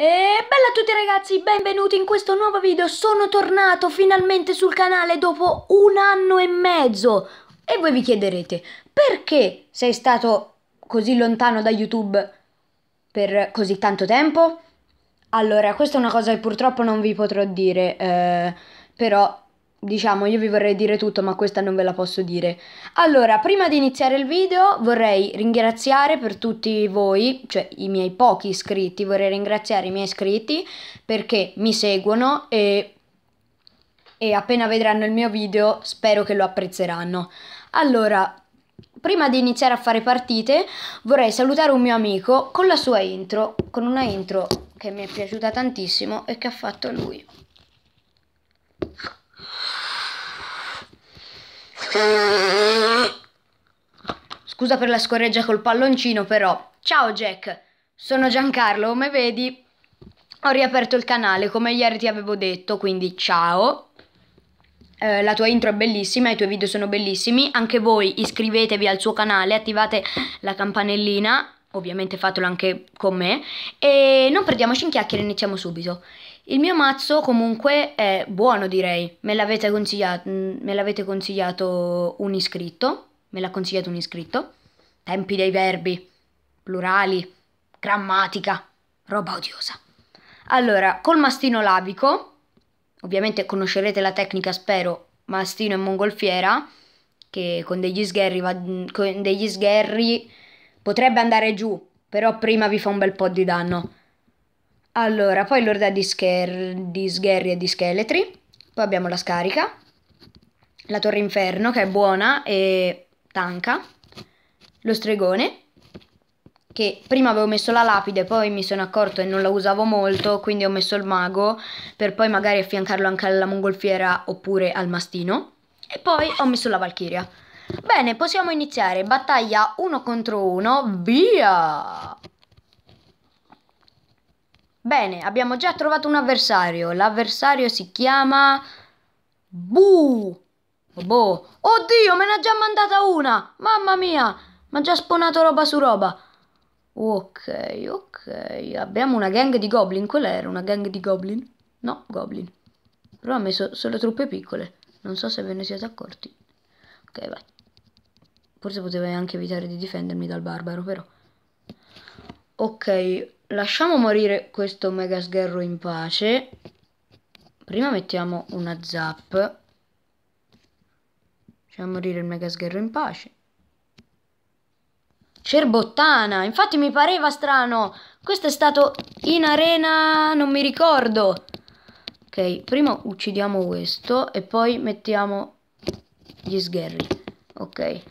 E bella a tutti ragazzi, benvenuti in questo nuovo video, sono tornato finalmente sul canale dopo un anno e mezzo E voi vi chiederete, perché sei stato così lontano da YouTube per così tanto tempo? Allora, questa è una cosa che purtroppo non vi potrò dire, eh, però diciamo io vi vorrei dire tutto ma questa non ve la posso dire allora prima di iniziare il video vorrei ringraziare per tutti voi cioè i miei pochi iscritti vorrei ringraziare i miei iscritti perché mi seguono e, e appena vedranno il mio video spero che lo apprezzeranno allora prima di iniziare a fare partite vorrei salutare un mio amico con la sua intro con una intro che mi è piaciuta tantissimo e che ha fatto lui Scusa per la scorreggia col palloncino però. Ciao Jack, sono Giancarlo, come vedi ho riaperto il canale come ieri ti avevo detto, quindi ciao. Eh, la tua intro è bellissima, i tuoi video sono bellissimi, anche voi iscrivetevi al suo canale, attivate la campanellina, ovviamente fatelo anche con me e non perdiamoci in chiacchiere, iniziamo subito. Il mio mazzo comunque è buono direi, me l'avete consigliato, mm, consigliato, un iscritto, me l'ha consigliato un iscritto, tempi dei verbi, plurali, grammatica, roba odiosa. Allora, col mastino labico, ovviamente conoscerete la tecnica spero, mastino e mongolfiera, che con degli sgherri, va, mm, con degli sgherri potrebbe andare giù, però prima vi fa un bel po' di danno. Allora, poi l'orda di, Scher di Sgherri e di Scheletri. Poi abbiamo la scarica. La torre inferno, che è buona e tanca. Lo stregone, che prima avevo messo la lapide, poi mi sono accorto e non la usavo molto, quindi ho messo il mago per poi magari affiancarlo anche alla mongolfiera oppure al mastino. E poi ho messo la valchiria. Bene, possiamo iniziare. Battaglia uno contro 1. Via! Bene, abbiamo già trovato un avversario. L'avversario si chiama... Buu! Boh. Oddio, me ne ha già mandata una! Mamma mia! Mi ha già spawnato roba su roba. Ok, ok. Abbiamo una gang di goblin. Quella era una gang di goblin? No, goblin. Però ha messo solo truppe piccole. Non so se ve ne siete accorti. Ok, vai. Forse potevo anche evitare di difendermi dal barbaro, però. Ok, lasciamo morire questo mega sgherro in pace. Prima mettiamo una zap. Lasciamo morire il mega sgherro in pace. Cerbottana, infatti mi pareva strano. Questo è stato in arena, non mi ricordo. Ok, prima uccidiamo questo e poi mettiamo gli sgherri. Ok.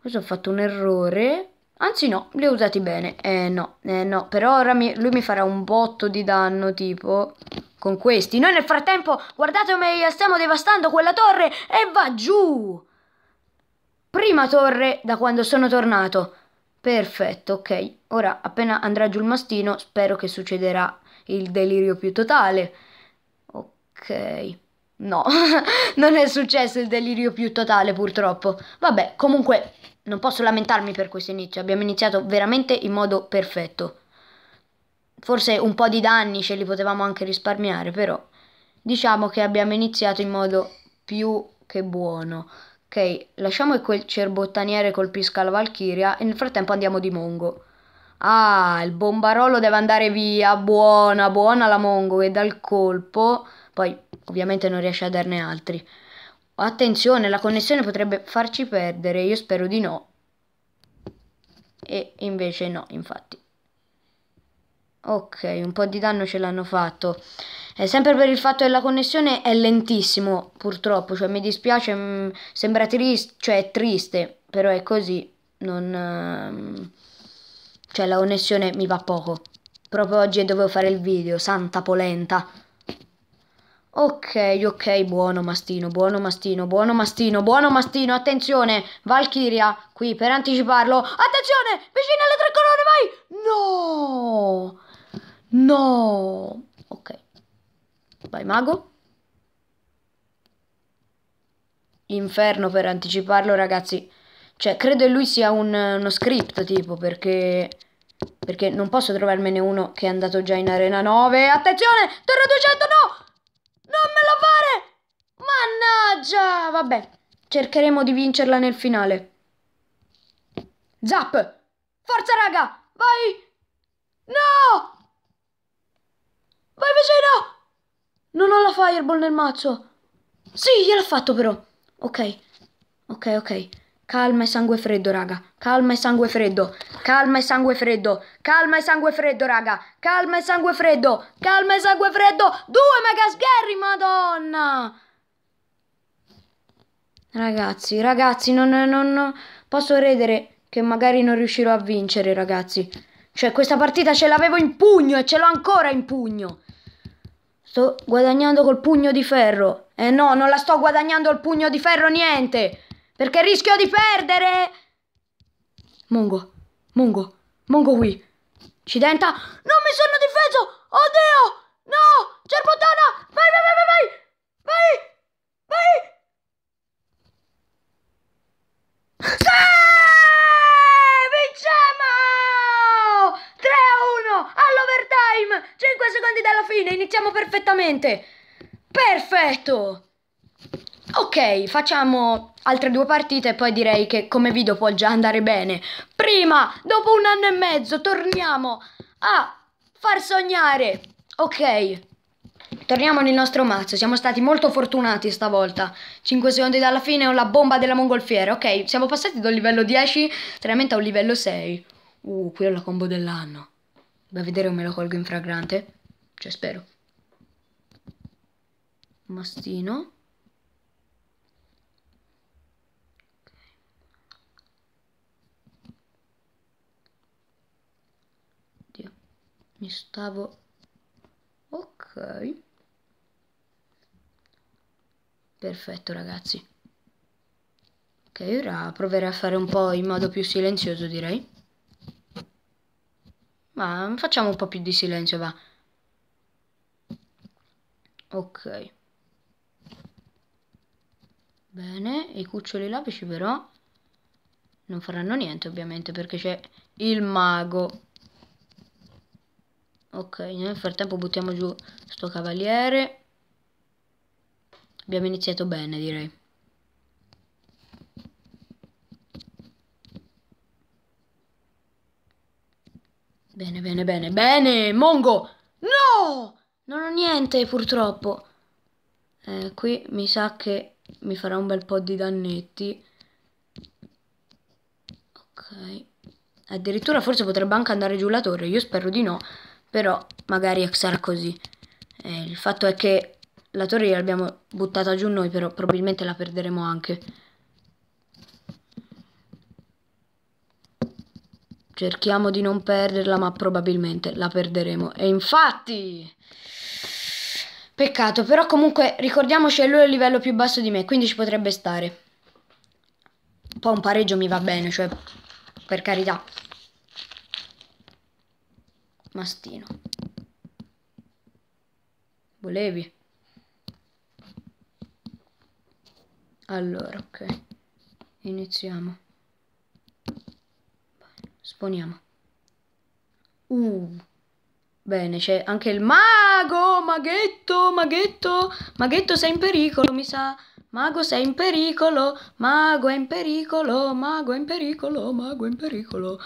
Questo ho fatto un errore. Anzi no, li ho usati bene. Eh no, eh no, per ora mi, lui mi farà un botto di danno tipo con questi. Noi nel frattempo, guardate come stiamo devastando quella torre e va giù! Prima torre da quando sono tornato. Perfetto, ok. Ora appena andrà giù il mastino spero che succederà il delirio più totale. Ok. No, non è successo il delirio più totale purtroppo. Vabbè, comunque non posso lamentarmi per questo inizio, abbiamo iniziato veramente in modo perfetto. Forse un po' di danni ce li potevamo anche risparmiare, però diciamo che abbiamo iniziato in modo più che buono. Ok, lasciamo che quel cerbottaniere colpisca la Valchiria e nel frattempo andiamo di Mongo. Ah, il bombarolo deve andare via, buona, buona la Mongo che dal colpo, poi ovviamente non riesce a darne altri. Attenzione, la connessione potrebbe farci perdere, io spero di no. E invece no, infatti. Ok, un po' di danno ce l'hanno fatto. E eh, sempre per il fatto che la connessione è lentissimo, purtroppo. Cioè, mi dispiace, mh, mm, sembra triste, cioè è triste, però è così. Non... Mh, ehm, cioè, la connessione mi va poco. Proprio oggi dovevo fare il video, santa polenta. Ok, ok, buono mastino, buono mastino, buono mastino, buono mastino, attenzione, Valkyria, qui per anticiparlo, attenzione, vicino alle tre colonne, vai, no, no, ok, vai mago, inferno per anticiparlo ragazzi, cioè credo che lui sia un, uno script tipo perché perché non posso trovarmene uno che è andato già in arena 9. Attenzione! Torre 200 no! Mannaggia! Vabbè, cercheremo di vincerla nel finale. Zap! Forza raga! Vai! No! Vai vicino! Non ho la fireball nel mazzo. Sì, gliel'ho fatto però. Ok. Ok, ok. Calma e sangue freddo, raga. Calma e sangue freddo. Calma e sangue freddo. Calma e sangue freddo, raga. Calma e sangue freddo. Calma e sangue freddo. Due mega sgherri, madonna! Ragazzi, ragazzi, non, non, posso credere che magari non riuscirò a vincere, ragazzi. Cioè, questa partita ce l'avevo in pugno e ce l'ho ancora in pugno. Sto guadagnando col pugno di ferro. Eh no, non la sto guadagnando il pugno di ferro niente. Perché rischio di perdere. Mongo, Mongo, Mongo qui. Ci Accidenta. Non mi sono difeso. Oddio. No. Cerpotana. Vai, vai, vai, vai, vai. Vai. Vai. Ah! Vinciamo! 3-1 all'overtime! 5 secondi dalla fine, iniziamo perfettamente! Perfetto! Ok, facciamo altre due partite e poi direi che come video può già andare bene. Prima, dopo un anno e mezzo, torniamo a far sognare. Ok, Torniamo nel nostro mazzo, siamo stati molto fortunati stavolta. 5 secondi dalla fine ho la bomba della mongolfiera. Ok, siamo passati da un livello 10 veramente a un livello 6. Uh, qui ho la combo dell'anno. Da vedere o me lo colgo in fragrante. Cioè, spero. Mastino. Mi stavo... Ok. Perfetto ragazzi. Ok, ora proverò a fare un po' in modo più silenzioso direi. Ma mm, facciamo un po' più di silenzio, va. Ok. Bene, i cuccioli lapici però non faranno niente ovviamente perché c'è il mago. Ok, nel frattempo buttiamo giù sto cavaliere. Abbiamo iniziato bene, direi. Bene, bene, bene, bene, Mongo! No! Non ho niente, purtroppo. Eh, qui mi sa che mi farà un bel po' di dannetti. Ok. Addirittura forse potrebbe anche andare giù la torre, io spero di no. Però magari sarà così. Eh, il fatto è che la torre l'abbiamo buttata giù noi, però probabilmente la perderemo anche. Cerchiamo di non perderla, ma probabilmente la perderemo. E infatti... Peccato, però comunque ricordiamoci che lui è il livello più basso di me, quindi ci potrebbe stare. Poi un pareggio mi va bene, cioè, per carità. Mastino. Volevi? Allora, ok. Iniziamo. Sponiamo. Uh. Bene, c'è anche il mago! Maghetto, maghetto! Maghetto sei in pericolo, mi sa. Mago sei in pericolo, mago è in pericolo, mago è in pericolo, mago è in pericolo.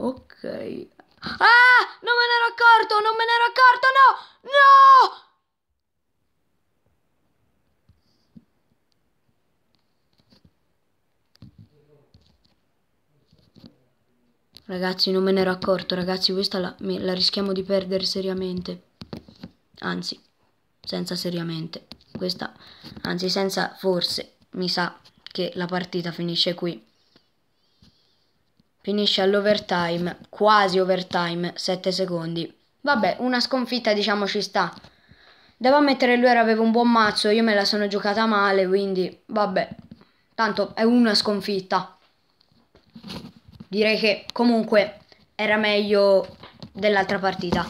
Ok. Ah! Non me ne ero accorto, non me ne ero accorto, no! No! Ragazzi, non me ne ero accorto, ragazzi, questa la, me, la rischiamo di perdere seriamente. Anzi, senza seriamente. Questa, anzi, senza forse, mi sa che la partita finisce qui. Finisce all'overtime, quasi overtime, 7 secondi. Vabbè, una sconfitta diciamo ci sta. Devo ammettere lui aveva un buon mazzo, io me la sono giocata male, quindi vabbè. Tanto è una sconfitta direi che comunque era meglio dell'altra partita.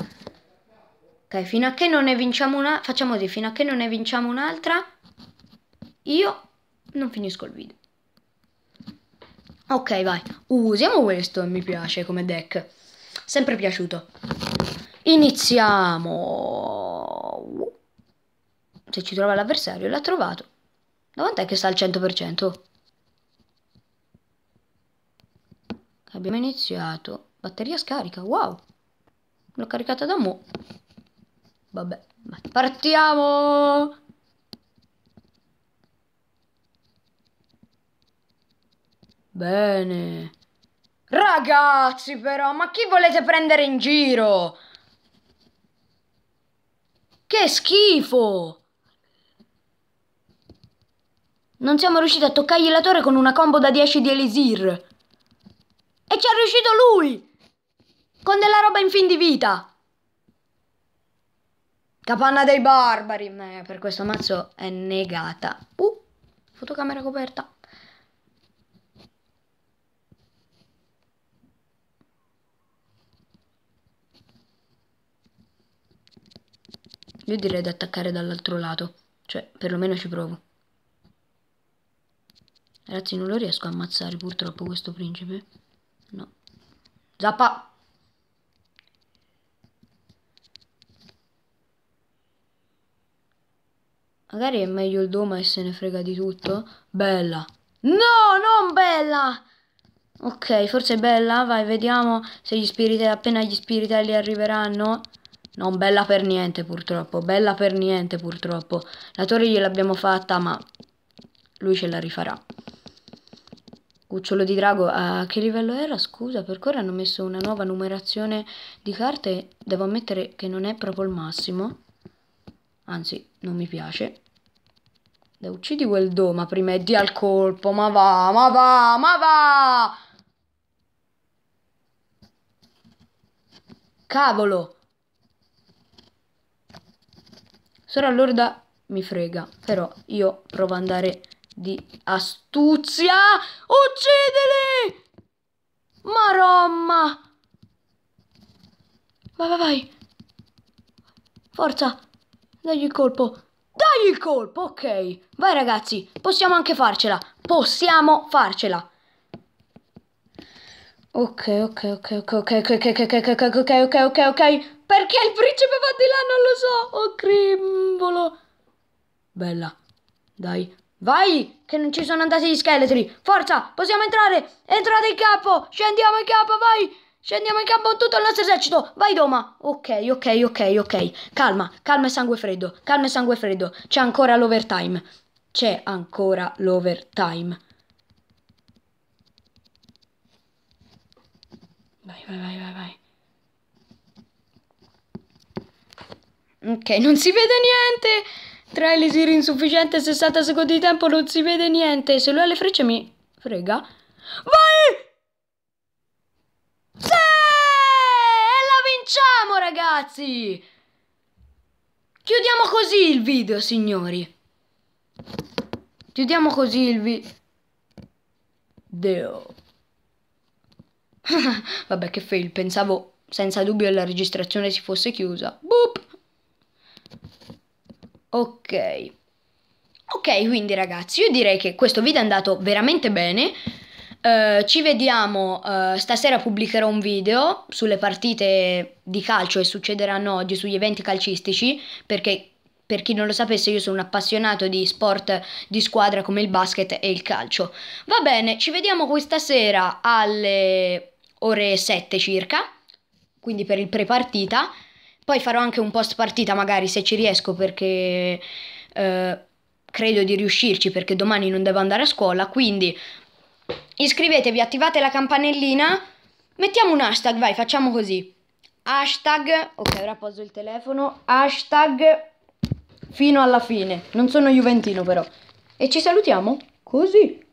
Ok, fino a che non ne vinciamo una, facciamo così, fino a che non ne vinciamo un'altra, io non finisco il video. Ok, vai. Uh, usiamo questo, mi piace come deck. Sempre piaciuto. Iniziamo. Se ci trova l'avversario, l'ha trovato. Da quant'è che sta al 100%? abbiamo iniziato. Batteria scarica, wow! L'ho caricata da mo. Vabbè, partiamo! Bene. Ragazzi però, ma chi volete prendere in giro? Che schifo! Non siamo riusciti a toccargli la torre con una combo da 10 di Elisir. E ci è riuscito lui! Con della roba in fin di vita! Capanna dei barbari! Eh, per questo mazzo è negata. Uh, fotocamera coperta. Io direi di attaccare dall'altro lato. Cioè, perlomeno ci provo. Ragazzi, non lo riesco a ammazzare purtroppo questo principe. No. Zappa. Magari è meglio il Doma e se ne frega di tutto. Bella. No, non bella! Ok, forse è bella. Vai, vediamo se gli spiritelli, appena gli spiritelli arriveranno. Non bella per niente purtroppo, bella per niente purtroppo. La torre gliel'abbiamo fatta ma lui ce la rifarà. Cucciolo di Drago, a che livello era? Scusa, per ora hanno messo una nuova numerazione di carte. Devo ammettere che non è proprio il massimo. Anzi, non mi piace. Da uccidi quel doma prima è di al colpo. Ma va, ma va, ma va! Cavolo! Sora Lorda mi frega, però io provo ad andare di astuzia. Uccideli! Maromma! Vai, vai, vai! Forza! Dagli il colpo! Dagli il colpo! Ok! Vai ragazzi, possiamo anche farcela! Possiamo farcela! Ok, ok, ok, ok, ok, ok, ok, ok, ok, ok, ok, ok, ok. Perché il principe va di là, non lo so! Oh, crimbolo! Bella. Dai, Vai, che non ci sono andati gli scheletri. Forza, possiamo entrare. Entrate in campo. Scendiamo in campo, vai. Scendiamo in campo tutto il nostro esercito. Vai, Doma. Ok, ok, ok, ok. Calma, calma e sangue freddo. Calma e sangue freddo. C'è ancora l'overtime. C'è ancora l'overtime. Vai, vai, vai, vai, vai. Ok, non si vede niente. Tra il insufficiente e 60 secondi di tempo non si vede niente. Se lui ha le frecce mi frega. Vai! Sì! E la vinciamo, ragazzi! Chiudiamo così il video, signori. Chiudiamo così il video. Vabbè, che fail. Pensavo senza dubbio la registrazione si fosse chiusa. Boop! Ok. Ok, quindi ragazzi, io direi che questo video è andato veramente bene. Uh, ci vediamo, uh, stasera pubblicherò un video sulle partite di calcio che succederanno oggi, sugli eventi calcistici, perché per chi non lo sapesse io sono un appassionato di sport di squadra come il basket e il calcio. Va bene, ci vediamo questa sera alle ore 7 circa, quindi per il pre-partita. Poi farò anche un post partita magari se ci riesco perché eh, credo di riuscirci perché domani non devo andare a scuola, quindi iscrivetevi, attivate la campanellina, mettiamo un hashtag, vai facciamo così. Hashtag, ok ora poso il telefono, hashtag fino alla fine, non sono juventino però. E ci salutiamo così.